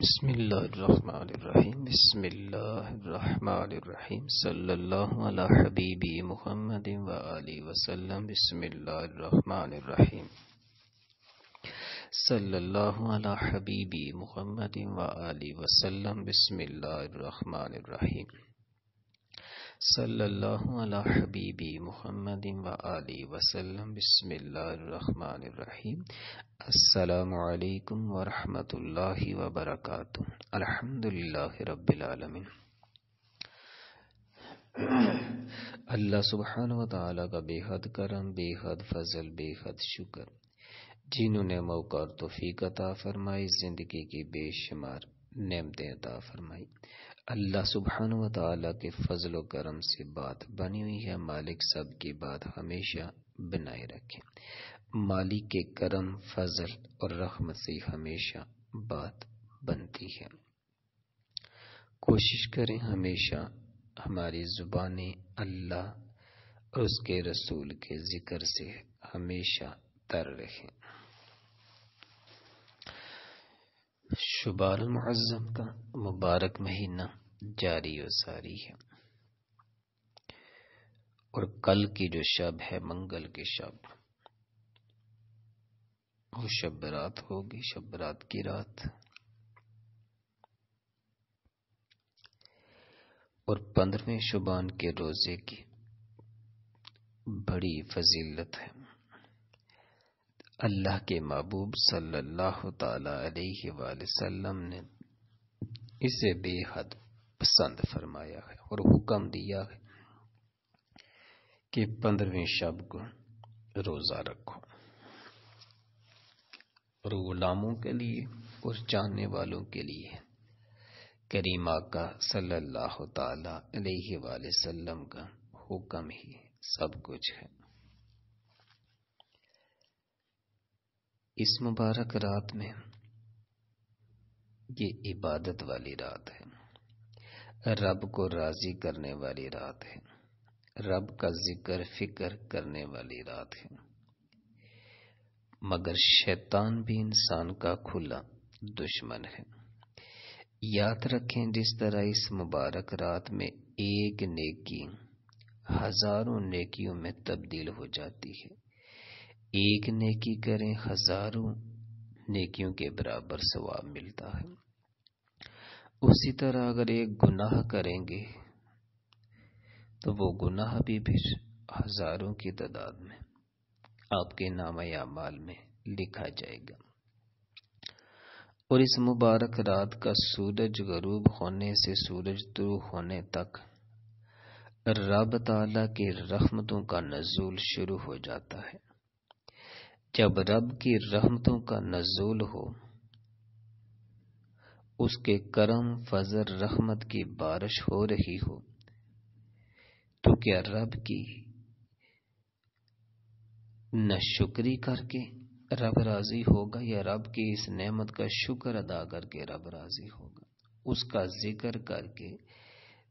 बिस्मिल्लाहिर्रहमानिर्रहीम बिस्मिल्लाहिर्रहमानिर्रहीम सल्लल्लाहु अला हबीबी मुहम्मदिन व आलि वसल्लम बिस्मिल्लाहिर्रहमानिर्रहीम सल्लल्लाहु अला हबीबी मुहम्मदिन व आलि वसल्लम बिस्मिल्लाहिर्रहमानिर्रहीम सल्लल्लाहु हबीबी मोहम्मद व आली वरम बिस्मिल्लाहिर्रहमानिर्रहीम अस्सलाम वरहमतुल्लाहि अल्लाह सुबहान व का बेहद करम बेहद फजल बेहद शुक्र जिन्होंने मौका और तोफ़ी अता फरमाई ज़िंदगी की बेशुमार नेमत अता फरमाई अल्लाह सुबहान व ताली के फजल करम से बात बनी हुई है मालिक सब की बात हमेशा बनाए रखें मालिक के करम फजल और रहमत से हमेशा बात बनती है कोशिश करें हमेशा हमारी ज़ुबानें अल्लाह और उसके रसूल के ज़िक्र से हमेशा तर रहें मुआजम का मुबारक महीना जारी और सारी है और कल की जो शब है मंगल की शब वो शब रात होगी शब रात की रात और पंद्रहवें शुबान के रोजे की बड़ी फजीलत है अल्लाह के महबूब सल्लल्लाहु अलैहि वसल्लम ने इसे बेहद पसंद फरमाया है और हुक्म दिया है कि पंद्रहवें शब को रोज़ा रखो और गुलामों के लिए और जानने वालों के लिए करीमा का सल्लल्लाहु अलैहि वसल्लम का हुक्म ही सब कुछ है इस मुबारक रात में ये इबादत वाली रात है रब को राजी करने वाली रात है रब का जिक्र फिक्र करने वाली रात है मगर शैतान भी इंसान का खुला दुश्मन है याद रखें जिस तरह इस मुबारक रात में एक नेकी हजारों नेकियों में तब्दील हो जाती है एक नेकी करें हजारों नेकियों के बराबर सवाब मिलता है उसी तरह अगर एक गुनाह करेंगे तो वो गुनाह भी फिर हजारों की तादाद में आपके नाम माल में लिखा जाएगा और इस मुबारक रात का सूरज गरूब होने से सूरज तुरु तो होने तक रब ताला की रहमतों का नजूल शुरू हो जाता है जब रब की रहमतों का नजूल हो उसके करम फजर रहमत की बारिश हो रही हो तो क्या रब की न शुक्री करके रब राजी होगा या रब की इस नेमत का शुक्र अदा करके रब राजी होगा उसका जिक्र करके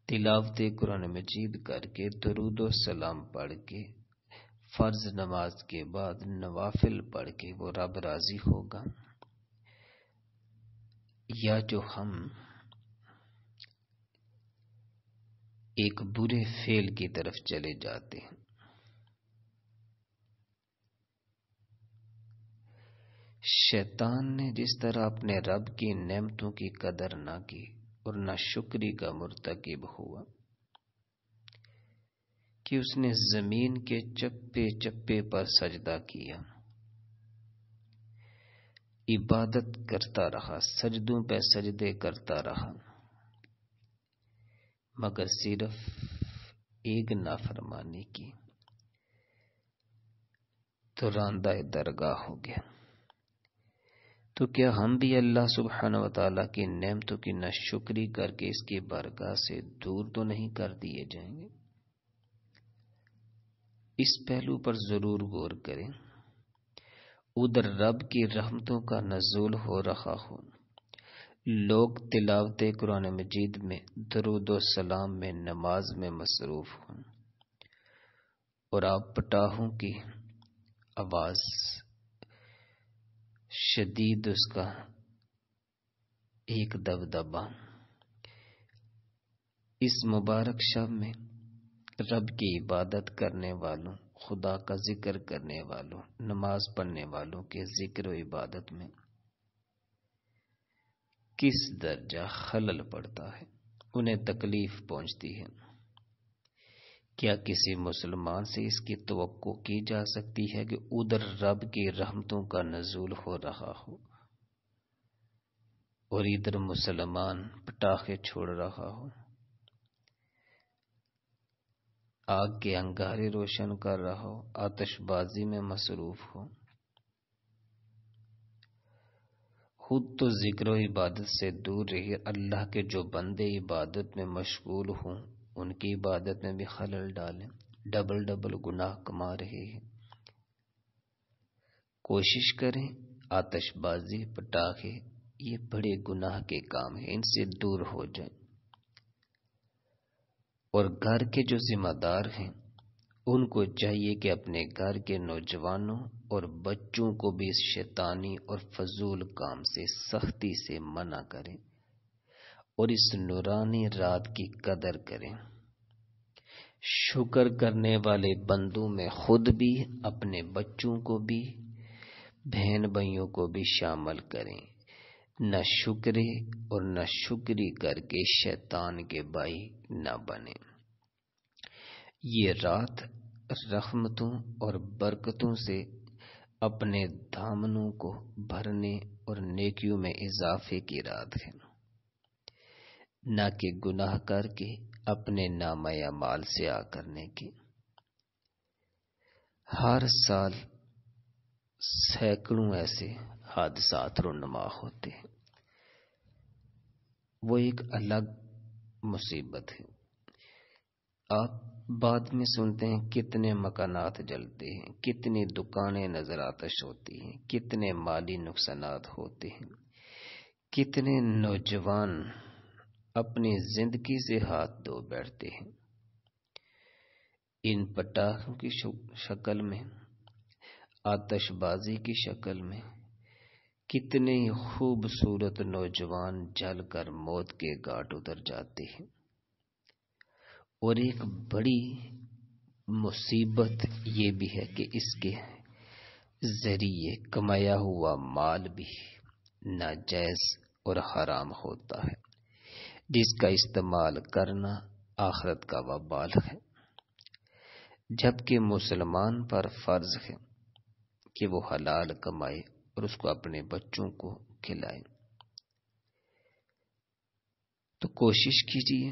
तिलावत कुरान मजीद करके दरूद सलाम पढ़ के फ़र्ज नमाज के बाद नवाफिल पढ़ के वो रब राज़ी होगा या जो हम एक बुरे फेल की तरफ चले जाते हैं शैतान ने जिस तरह अपने रब की नेमतों की कदर ना की और ना शुक्री का मुर्तकब हुआ कि उसने जमीन के चप्पे चप्पे पर सजदा किया इबादत करता रहा सजदों पर सजदे करता रहा मगर सिर्फ एक नाफरमानी की तो रांदा दरगाह हो गया तो क्या हम भी अल्लाह सुबहान वाली की नेमतों की नशुक्री करके इसकी बरगाह से दूर तो नहीं कर दिए जाएंगे इस पहलू पर ज़रूर गौर करें उधर रब की रहमतों का नजूल हो रहा हो लोग तिलावत कुरान मजीद में दरुद सलाम में नमाज में मसरूफ़ हों और आप पटाहों की आवाज़ शदीद उसका एक दबदबा इस मुबारक शब में रब की इबादत करने वालों खुदा का जिक्र करने वालों नमाज पढ़ने वालों के जिक्र इबादत में किस दर्जा खलल पड़ता है उन्हें तकलीफ पहुंचती है क्या किसी मुसलमान से इसकी तो की जा सकती है कि उधर रब की रहमतों का नजूल हो रहा हो और इधर मुसलमान पटाखे छोड़ रहा हो आग के अंगारे रोशन कर रहा हो आतशबाजी में मसरूफ हो खुद तो जिक्र इबादत से दूर रही अल्लाह के जो बंदे इबादत में मशगूल हों उनकी इबादत में भी खलल डालें डबल डबल गुनाह कमा रहे हैं कोशिश करें आतशबाजी पटाखे ये बड़े गुनाह के काम हैं इनसे दूर हो जाएं और घर के जो जिम्मेदार हैं उनको चाहिए कि अपने घर के नौजवानों और बच्चों को भी इस शैतानी और फजूल काम से सख्ती से मना करें और इस नूरानी रात की कदर करें शुक्र करने वाले बंदों में खुद भी अपने बच्चों को भी बहन भाइयों को भी शामिल करें न शुक्रे और न शुक्री करके शैतान के भाई न बने ये रात रहमतों और बरकतों से अपने दामनों को भरने और नेकियों में इजाफे की रात है न कि गुनाह करके अपने नामया माल से आ करने की हर साल सैकड़ों ऐसे हादसात रुनमा होते हैं वो एक अलग मुसीबत है आप बाद में सुनते हैं कितने मकानात जलते हैं कितनी दुकानें नजर आतश होती हैं कितने माली नुकसानात होते हैं कितने नौजवान अपनी जिंदगी से हाथ धो बैठते हैं इन पटाखों की शक्ल में आतशबाजी की शक्ल में कितने खूबसूरत नौजवान जलकर मौत के घाट उतर जाते हैं और एक बड़ी मुसीबत ये भी है कि इसके जरिए कमाया हुआ माल भी नाजायज और हराम होता है जिसका इस्तेमाल करना आखरत का वबाल है जबकि मुसलमान पर फर्ज है कि वो हलाल कमाए और उसको अपने बच्चों को खिलाएं तो कोशिश कीजिए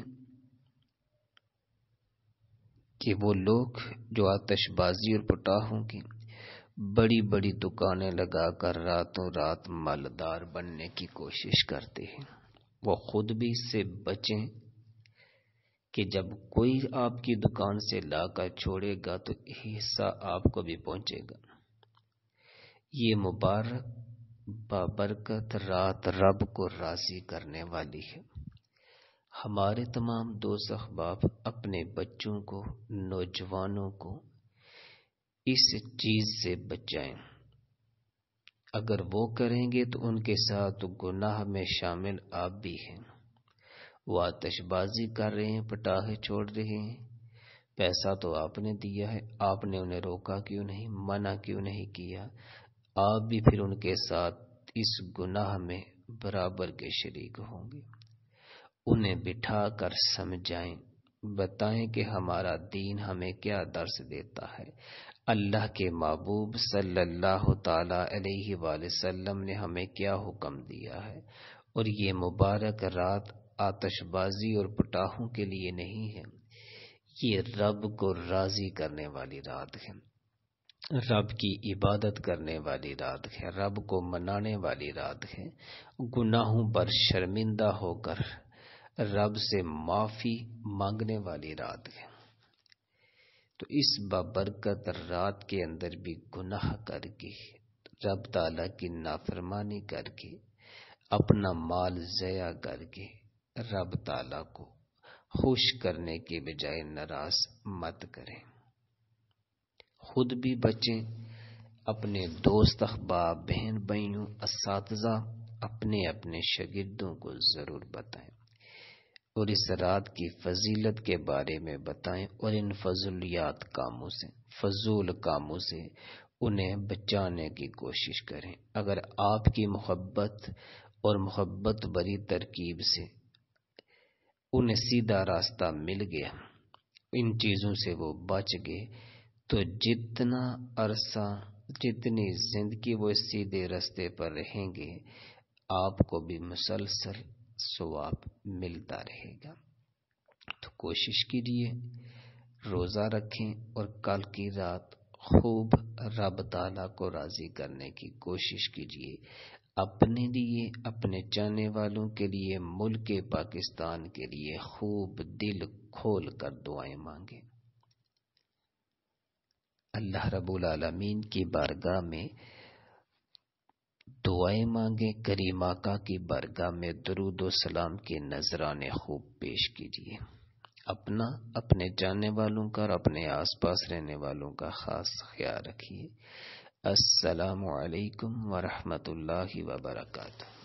कि वो लोग जो आतशबाजी और पुटा की बड़ी बड़ी दुकानें लगाकर रातों रात मालदार बनने की कोशिश करते हैं वो खुद भी इससे बचें कि जब कोई आपकी दुकान से लाकर छोड़ेगा तो हिस्सा आपको भी पहुंचेगा ये मुबारक बाबरकत रात रब को राजी करने वाली है हमारे तमाम दो बाप अपने बच्चों को नौजवानों को इस चीज से बचाएं अगर वो करेंगे तो उनके साथ गुनाह में शामिल आप भी हैं वो आतशबाजी कर रहे हैं पटाखे छोड़ रहे हैं पैसा तो आपने दिया है आपने उन्हें रोका क्यों नहीं मना क्यों नहीं किया आप भी फिर उनके साथ इस गुनाह में बराबर के शरीक होंगे उन्हें बिठा कर समझाएं बताएं कि हमारा दीन हमें क्या दर्श देता है अल्लाह के महबूब सल्लल्लाहु अलैहि वसल्लम ने हमें क्या हुक्म दिया है और ये मुबारक रात आतशबाजी और पटाखों के लिए नहीं है ये रब को राज़ी करने वाली रात है रब की इबादत करने वाली रात है रब को मनाने वाली रात है गुनाहों पर शर्मिंदा होकर रब से माफ़ी मांगने वाली रात है तो इस बबरकत रात के अंदर भी गुनाह करके रब ताला की नाफरमानी करके अपना माल ज़या करके रब ताला को खुश करने के बजाय नाराज मत करें खुद भी बचें अपने दोस्त अहबाब बहन भाइयों इस अपने अपने शगिर्दों को ज़रूर बताएं और इस रात की फजीलत के बारे में बताएं और इन फजूलियात कामों से फजूल कामों से उन्हें बचाने की कोशिश करें अगर आपकी मोहब्बत और मोहब्बत भरी तरकीब से उन्हें सीधा रास्ता मिल गया इन चीज़ों से वो बच गए तो जितना अरसा जितनी जिंदगी वो सीधे रस्ते पर रहेंगे आपको भी मुसलसल स्वाब मिलता रहेगा तो कोशिश कीजिए रोज़ा रखें और कल की रात खूब रब ताला को राज़ी करने की कोशिश कीजिए अपने लिए अपने जाने वालों के लिए मुल्क पाकिस्तान के लिए खूब दिल खोल कर दुआएं मांगें अल्लाह रबुल आलमीन की बारगाह में दुआएं मांगे करीमाका की बारगाह में दरुद सलाम के नजराने खूब पेश कीजिए अपना अपने जाने वालों का और अपने आसपास रहने वालों का खास ख्याल रखिए अस्सलाम वालेकुम वरहमतुल्लाहि वबरकातुहू